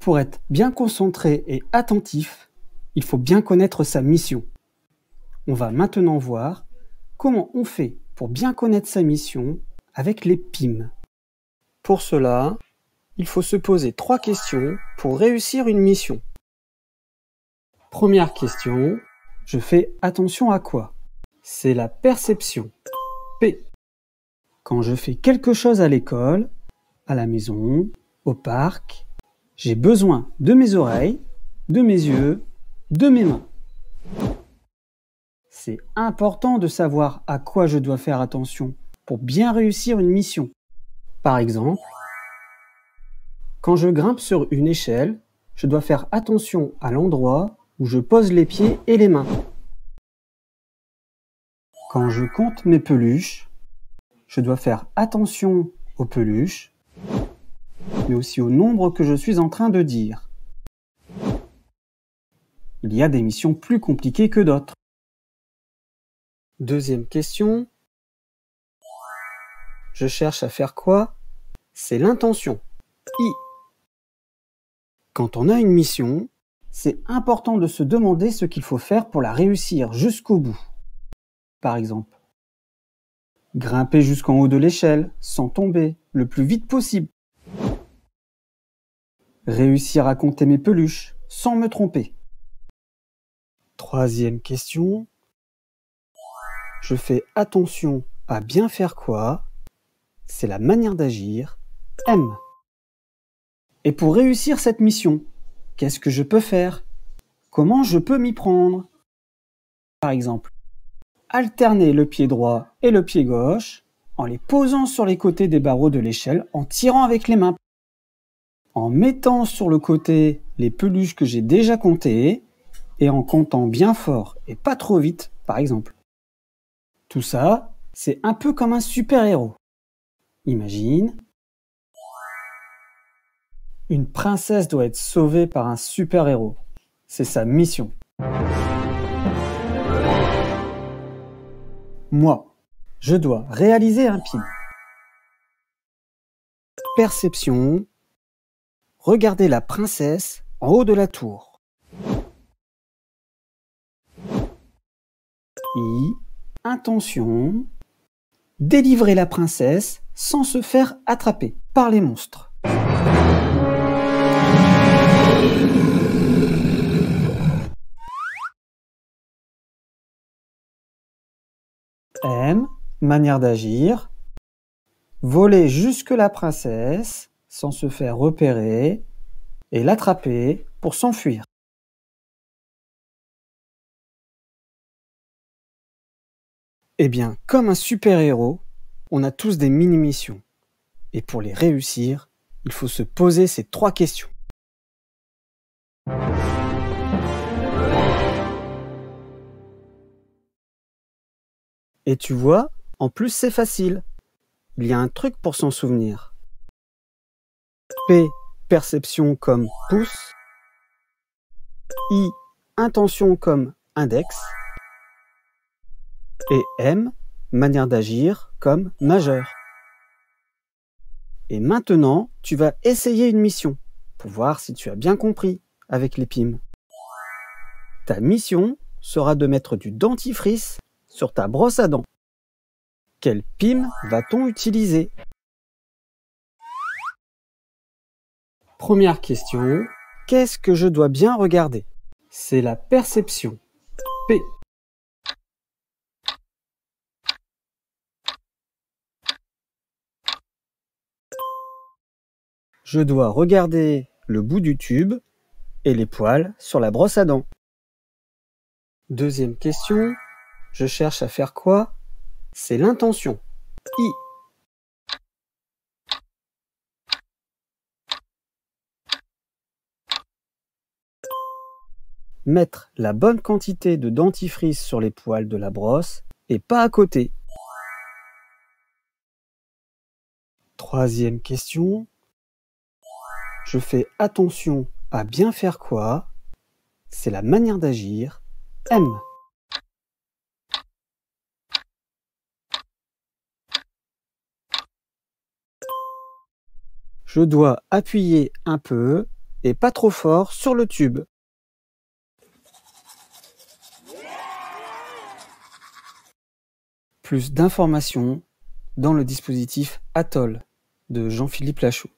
Pour être bien concentré et attentif, il faut bien connaître sa mission. On va maintenant voir comment on fait pour bien connaître sa mission avec les PIM. Pour cela, il faut se poser trois questions pour réussir une mission. Première question, je fais attention à quoi c'est la perception. P. Quand je fais quelque chose à l'école, à la maison, au parc, j'ai besoin de mes oreilles, de mes yeux, de mes mains. C'est important de savoir à quoi je dois faire attention pour bien réussir une mission. Par exemple, quand je grimpe sur une échelle, je dois faire attention à l'endroit où je pose les pieds et les mains. Quand je compte mes peluches, je dois faire attention aux peluches, mais aussi au nombre que je suis en train de dire. Il y a des missions plus compliquées que d'autres. Deuxième question. Je cherche à faire quoi C'est l'intention. I. Quand on a une mission, c'est important de se demander ce qu'il faut faire pour la réussir jusqu'au bout par exemple. Grimper jusqu'en haut de l'échelle, sans tomber, le plus vite possible. Réussir à compter mes peluches, sans me tromper. Troisième question. Je fais attention à bien faire quoi C'est la manière d'agir. M. Et pour réussir cette mission, qu'est-ce que je peux faire Comment je peux m'y prendre Par exemple, alterner le pied droit et le pied gauche en les posant sur les côtés des barreaux de l'échelle en tirant avec les mains. En mettant sur le côté les peluches que j'ai déjà comptées et en comptant bien fort et pas trop vite, par exemple. Tout ça, c'est un peu comme un super-héros. Imagine. Une princesse doit être sauvée par un super-héros. C'est sa mission. Moi, je dois réaliser un PIN. Perception. Regardez la princesse en haut de la tour. Intention. Délivrer la princesse sans se faire attraper par les monstres. M, manière d'agir. Voler jusque la princesse sans se faire repérer et l'attraper pour s'enfuir. Eh bien, comme un super-héros, on a tous des mini-missions. Et pour les réussir, il faut se poser ces trois questions. Et tu vois, en plus c'est facile. Il y a un truc pour s'en souvenir. P. Perception comme pouce. I. Intention comme index. Et M. Manière d'agir comme majeur. Et maintenant, tu vas essayer une mission pour voir si tu as bien compris avec les PIM. Ta mission sera de mettre du dentifrice sur ta brosse à dents. Quelle pime va-t-on utiliser Première question, qu'est-ce que je dois bien regarder C'est la perception. P. Je dois regarder le bout du tube et les poils sur la brosse à dents. Deuxième question, je cherche à faire quoi C'est l'intention. I. Mettre la bonne quantité de dentifrice sur les poils de la brosse et pas à côté. Troisième question. Je fais attention à bien faire quoi C'est la manière d'agir. M. je dois appuyer un peu et pas trop fort sur le tube. Plus d'informations dans le dispositif Atoll de Jean-Philippe Lachaud.